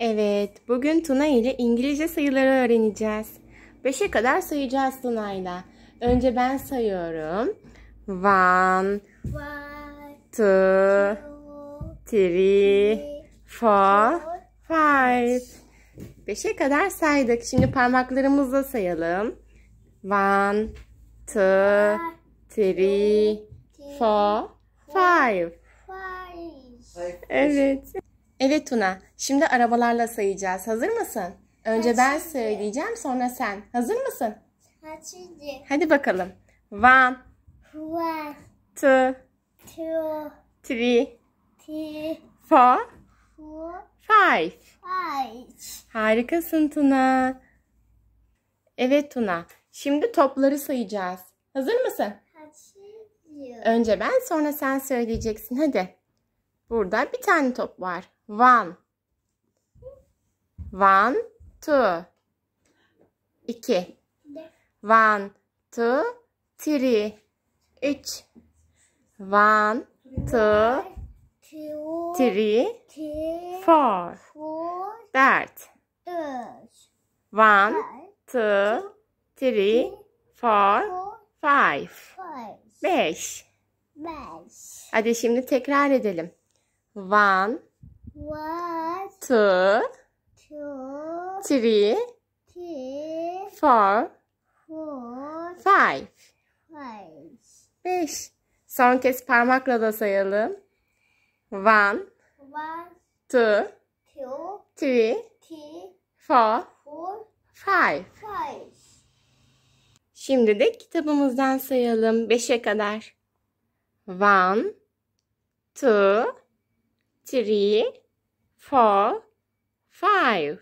Evet, bugün Tuna ile İngilizce sayıları öğreneceğiz. 5'e kadar sayacağız Tuna ile. Önce ben sayıyorum. One, two, three, four, five. 5'e kadar saydık. Şimdi parmaklarımızla sayalım. One, two, three, four, five. Evet. Evet Tuna, şimdi arabalarla sayacağız. Hazır mısın? Önce Hadi. ben söyleyeceğim, sonra sen. Hazır mısın? Hadi. Hadi bakalım. One. One. Two. Two. Three. Three. Four. Four. Five. Five. Harikasın Tuna. Evet Tuna, şimdi topları sayacağız. Hazır mısın? Hadi. Önce ben, sonra sen söyleyeceksin. Hadi. Burada bir tane top var. One. One, two. İki. One, two, three. Üç. One, two, three, four. Dört. One, two, three, four, five. Beş. Beş. Hadi şimdi tekrar edelim. One, One two, two, three, three four, four, five. five. Beş. Son kez parmakla da sayalım. One, One two, two, three, three four, four, five. five. Şimdi de kitabımızdan sayalım. Beşe kadar. One, two, three, four, five.